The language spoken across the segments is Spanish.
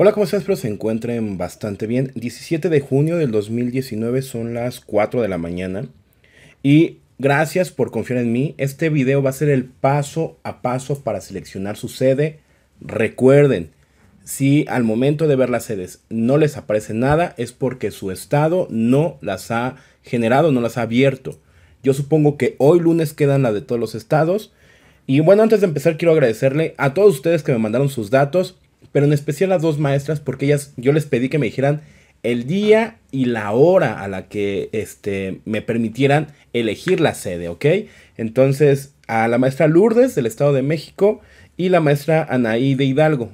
Hola, ¿cómo estás? Espero se encuentren bastante bien. 17 de junio del 2019 son las 4 de la mañana. Y gracias por confiar en mí. Este video va a ser el paso a paso para seleccionar su sede. Recuerden, si al momento de ver las sedes no les aparece nada, es porque su estado no las ha generado, no las ha abierto. Yo supongo que hoy lunes quedan las de todos los estados. Y bueno, antes de empezar quiero agradecerle a todos ustedes que me mandaron sus datos pero en especial las dos maestras, porque ellas, yo les pedí que me dijeran el día y la hora a la que este, me permitieran elegir la sede, ¿ok? Entonces, a la maestra Lourdes del Estado de México y la maestra Anaí de Hidalgo.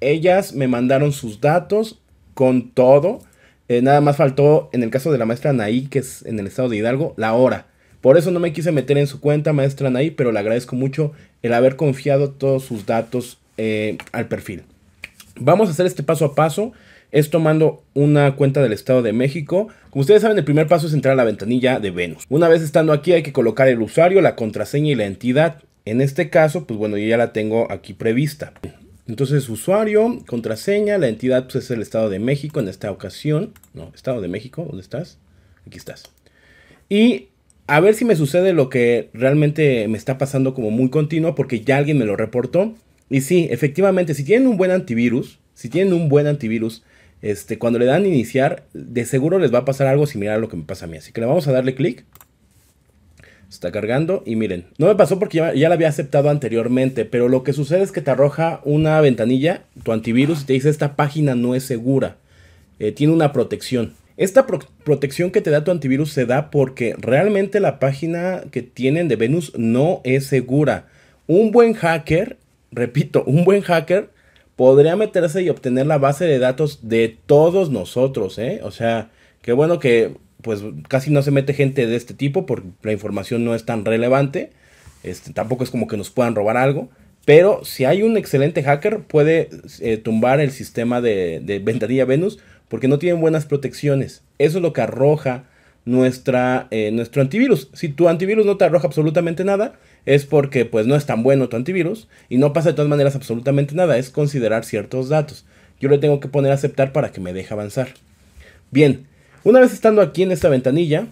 Ellas me mandaron sus datos con todo. Eh, nada más faltó, en el caso de la maestra Anaí, que es en el Estado de Hidalgo, la hora. Por eso no me quise meter en su cuenta, maestra Anaí, pero le agradezco mucho el haber confiado todos sus datos eh, al perfil. Vamos a hacer este paso a paso. Es tomando una cuenta del Estado de México. Como ustedes saben, el primer paso es entrar a la ventanilla de Venus. Una vez estando aquí hay que colocar el usuario, la contraseña y la entidad. En este caso, pues bueno, yo ya la tengo aquí prevista. Entonces, usuario, contraseña, la entidad pues, es el Estado de México en esta ocasión. No, Estado de México, ¿dónde estás? Aquí estás. Y a ver si me sucede lo que realmente me está pasando como muy continuo porque ya alguien me lo reportó. Y sí, efectivamente, si tienen un buen antivirus, si tienen un buen antivirus, este, cuando le dan iniciar, de seguro les va a pasar algo similar a lo que me pasa a mí. Así que le vamos a darle clic. Está cargando y miren, no me pasó porque ya, la había aceptado anteriormente, pero lo que sucede es que te arroja una ventanilla, tu antivirus, y te dice esta página no es segura, eh, tiene una protección. Esta protección que te da tu antivirus se da porque realmente la página que tienen de Venus no es segura. Un buen hacker repito, un buen hacker podría meterse y obtener la base de datos de todos nosotros, ¿eh? O sea, qué bueno que pues casi no se mete gente de este tipo porque la información no es tan relevante, este, tampoco es como que nos puedan robar algo, pero si hay un excelente hacker puede eh, tumbar el sistema de, de Ventanilla Venus porque no tienen buenas protecciones. Eso es lo que arroja nuestra, eh, nuestro antivirus. Si tu antivirus no te arroja absolutamente nada, es porque pues no es tan bueno tu antivirus y no pasa de todas maneras absolutamente nada, es considerar ciertos datos. Yo le tengo que poner aceptar para que me deje avanzar. Bien, una vez estando aquí en esta ventanilla,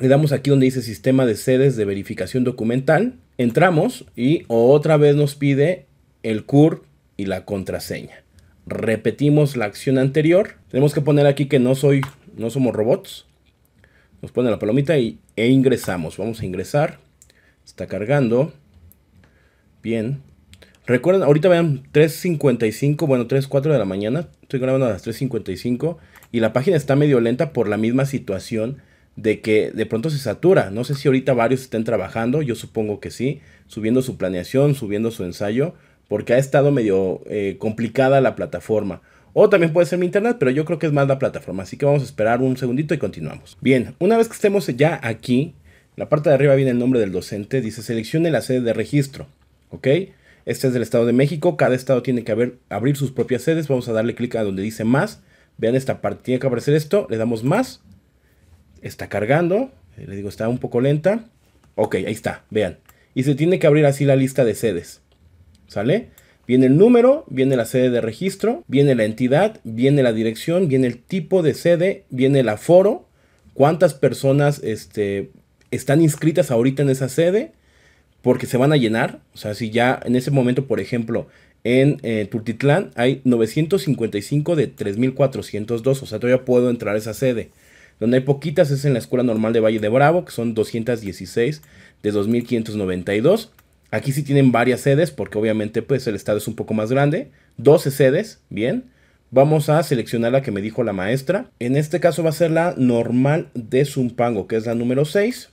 le damos aquí donde dice sistema de sedes de verificación documental, entramos y otra vez nos pide el CUR y la contraseña. Repetimos la acción anterior. Tenemos que poner aquí que no soy no somos robots nos pone la palomita y, e ingresamos. Vamos a ingresar. Está cargando. Bien. Recuerden, ahorita vean 3.55, bueno, 3.4 de la mañana. Estoy grabando a las 3.55 y la página está medio lenta por la misma situación de que de pronto se satura. No sé si ahorita varios estén trabajando, yo supongo que sí, subiendo su planeación, subiendo su ensayo, porque ha estado medio eh, complicada la plataforma. O también puede ser mi internet, pero yo creo que es más la plataforma. Así que vamos a esperar un segundito y continuamos. Bien, una vez que estemos ya aquí, la parte de arriba viene el nombre del docente. Dice seleccione la sede de registro. ¿Ok? Este es del Estado de México. Cada estado tiene que abrir sus propias sedes. Vamos a darle clic a donde dice más. Vean esta parte. Tiene que aparecer esto. Le damos más. Está cargando. Eh, le digo, está un poco lenta. Ok, ahí está. Vean. Y se tiene que abrir así la lista de sedes. ¿Sale? Viene el número, viene la sede de registro, viene la entidad, viene la dirección, viene el tipo de sede, viene el aforo, cuántas personas este, están inscritas ahorita en esa sede, porque se van a llenar. O sea, si ya en ese momento, por ejemplo, en eh, Tultitlán hay 955 de 3402, o sea, todavía puedo entrar a esa sede. Donde hay poquitas es en la Escuela Normal de Valle de Bravo, que son 216 de 2592. Aquí sí tienen varias sedes porque obviamente pues el estado es un poco más grande. 12 sedes, bien. Vamos a seleccionar la que me dijo la maestra. En este caso va a ser la normal de Zumpango, que es la número 6.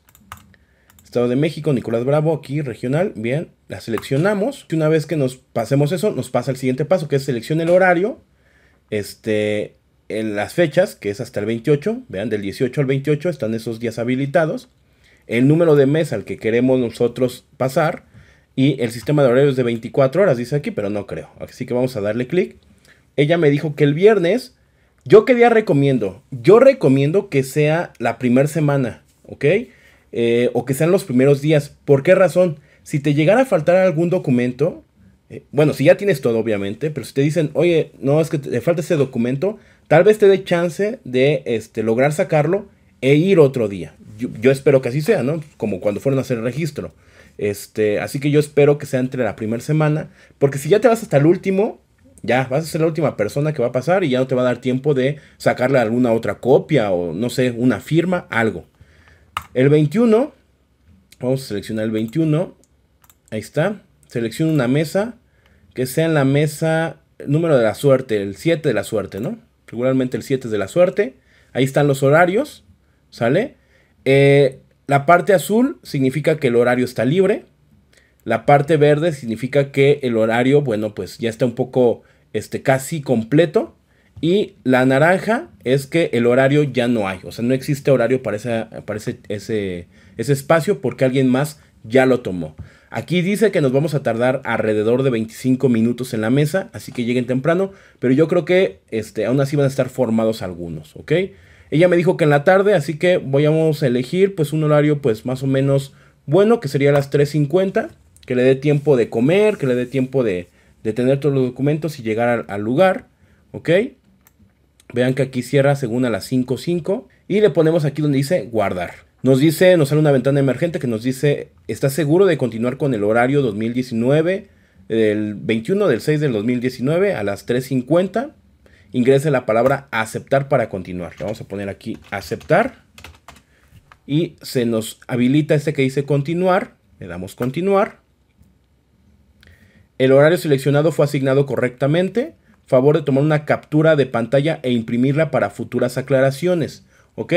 Estado de México, Nicolás Bravo, aquí regional, bien, la seleccionamos. Y Una vez que nos pasemos eso, nos pasa el siguiente paso, que es seleccionar el horario, este, en las fechas, que es hasta el 28, vean, del 18 al 28 están esos días habilitados. El número de mes al que queremos nosotros pasar, y el sistema de horarios de 24 horas, dice aquí, pero no creo. Así que vamos a darle clic. Ella me dijo que el viernes, ¿yo qué día recomiendo? Yo recomiendo que sea la primera semana, ¿ok? Eh, o que sean los primeros días. ¿Por qué razón? Si te llegara a faltar algún documento, eh, bueno, si ya tienes todo, obviamente, pero si te dicen, oye, no, es que te falta ese documento, tal vez te dé chance de este, lograr sacarlo e ir otro día. yo espero que así sea, ¿no? Como cuando fueron a hacer el registro. Este, así que yo espero que sea entre la primera semana, porque si ya te vas hasta el último, ya vas a ser la última persona que va a pasar y ya no te va a dar tiempo de sacarle alguna otra copia o no sé, una firma, algo. El 21, vamos a seleccionar el 21, ahí está, selecciono una mesa, que sea en la mesa número de la suerte, el 7 de la suerte, ¿no? Regularmente el 7 es de la suerte, ahí están los horarios, ¿sale? Eh, la parte azul significa que el horario está libre. La parte verde significa que el horario, bueno, pues ya está un poco, este, casi completo. Y la naranja es que el horario ya no hay. O sea, no existe horario para, ese, ese, ese espacio porque alguien más ya lo tomó. Aquí dice que nos vamos a tardar alrededor de 25 minutos en la mesa, así que lleguen temprano, pero yo creo que este, aún así van a estar formados algunos, ¿ok? Ella me dijo que en la tarde, así que voy a elegir pues un horario pues más o menos bueno, que sería las 3.50, que le dé tiempo de comer, que le dé tiempo de, tener todos los documentos y llegar al, lugar, ¿ok? Vean que aquí cierra según a las 5.05 y le ponemos aquí donde dice guardar. Nos dice, nos sale una ventana emergente que nos dice, ¿estás seguro de continuar con el horario 2019? El 21 del 6 del 2019 a las 3.50 ingrese la palabra aceptar para continuar. Le vamos a poner aquí aceptar. Y se nos habilita este que dice continuar. Le damos continuar. El horario seleccionado fue asignado correctamente. Favor de tomar una captura de pantalla e imprimirla para futuras aclaraciones. ¿Ok?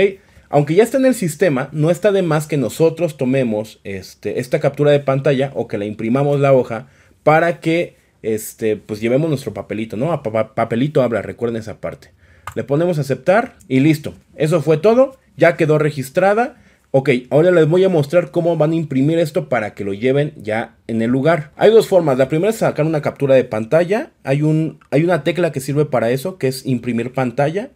Aunque ya está en el sistema, no está de más que nosotros tomemos este, esta captura de pantalla o que la imprimamos la hoja para que este, pues llevemos nuestro papelito, ¿no? A papelito habla, recuerden esa parte. Le ponemos aceptar y listo. Eso fue todo, ya quedó registrada. Ok, ahora les voy a mostrar cómo van a imprimir esto para que lo lleven ya en el lugar. Hay dos formas, la primera es sacar una captura de pantalla, hay, un, hay una tecla que sirve para eso, que es imprimir pantalla.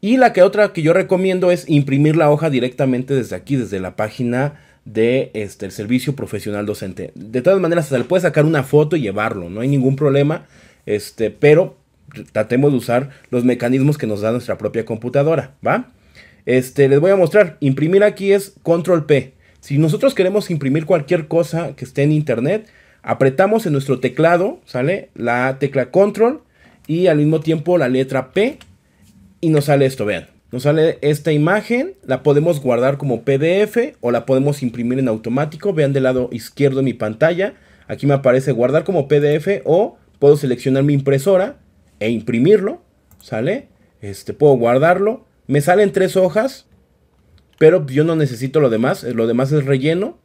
Y la que otra que yo recomiendo es imprimir la hoja directamente desde aquí, desde la página de este, servicio profesional docente. De todas maneras, se le puede sacar una foto y llevarlo, no hay ningún problema, este, pero tratemos de usar los mecanismos que nos da nuestra propia computadora, ¿va? Este, les voy a mostrar, imprimir aquí es control P. Si nosotros queremos imprimir cualquier cosa que esté en internet, apretamos en nuestro teclado, ¿sale? La tecla control y al mismo tiempo la letra P y nos sale esto, vean. Nos sale esta imagen, la podemos guardar como PDF o la podemos imprimir en automático. Vean del lado izquierdo de mi pantalla, aquí me aparece guardar como PDF o puedo seleccionar mi impresora e imprimirlo, ¿sale? Este, puedo guardarlo, me salen tres hojas, pero yo no necesito lo demás, eh, lo demás es relleno.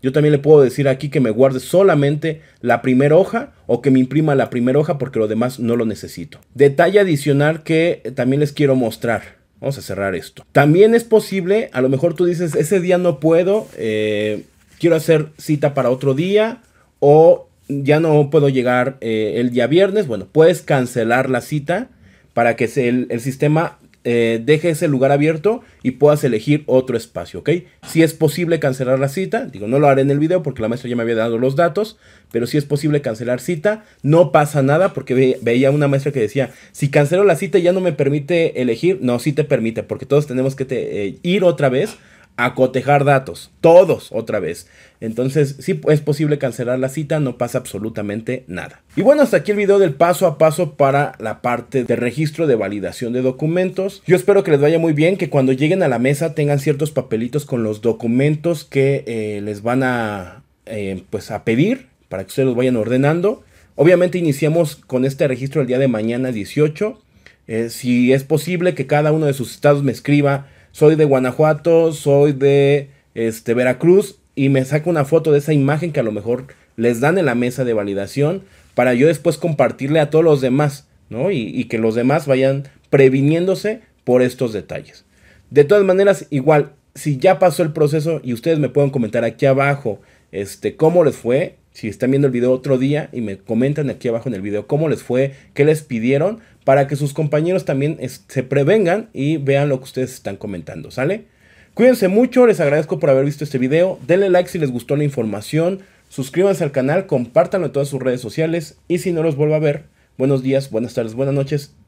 Yo también le puedo decir aquí que me guarde solamente la primera hoja o que me imprima la primera hoja porque lo demás no lo necesito. Detalle adicional que eh, también les quiero mostrar. Vamos a cerrar esto. También es posible, a lo mejor tú dices, ese día no puedo, eh, quiero hacer cita para otro día o ya no puedo llegar eh, el día viernes. Bueno, puedes cancelar la cita para que el sistema eh, deje ese lugar abierto y puedas elegir otro espacio, ¿ok? Si es posible cancelar la cita, digo, no lo haré en el video porque la maestra ya me había dado los datos, pero si es posible cancelar cita, no pasa nada porque veía una maestra que decía, si cancelo la cita ya no me permite elegir, no, sí te permite porque todos tenemos que eh, ir otra vez a cotejar datos, todos otra vez. Entonces, si es posible cancelar la cita, no pasa absolutamente nada. Y bueno, hasta aquí el video del paso a paso para la parte de registro de validación de documentos. Yo espero que les vaya muy bien, que cuando lleguen a la mesa tengan ciertos papelitos con los documentos que eh, les van a, eh, pues a pedir para que ustedes los vayan ordenando. Obviamente iniciamos con este registro el día de mañana 18. Eh, si es posible que cada uno de sus estados me escriba soy de Guanajuato, soy de este, Veracruz, y me saco una foto de esa imagen que a lo mejor les dan en la mesa de validación para yo después compartirle a todos los demás, ¿no? Y, que los demás vayan previniéndose por estos detalles. De todas maneras, igual, si ya pasó el proceso y ustedes me pueden comentar aquí abajo, este, cómo les fue, si están viendo el video otro día y me comentan aquí abajo en el video cómo les fue, qué les pidieron, para que sus compañeros también se prevengan y vean lo que ustedes están comentando, ¿sale? Cuídense mucho, les agradezco por haber visto este video, denle like si les gustó la información, suscríbanse al canal, compártanlo en todas sus redes sociales y si no los vuelvo a ver, buenos días, buenas tardes, buenas noches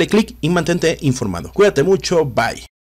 dale click y mantente informado. Cuídate mucho, bye.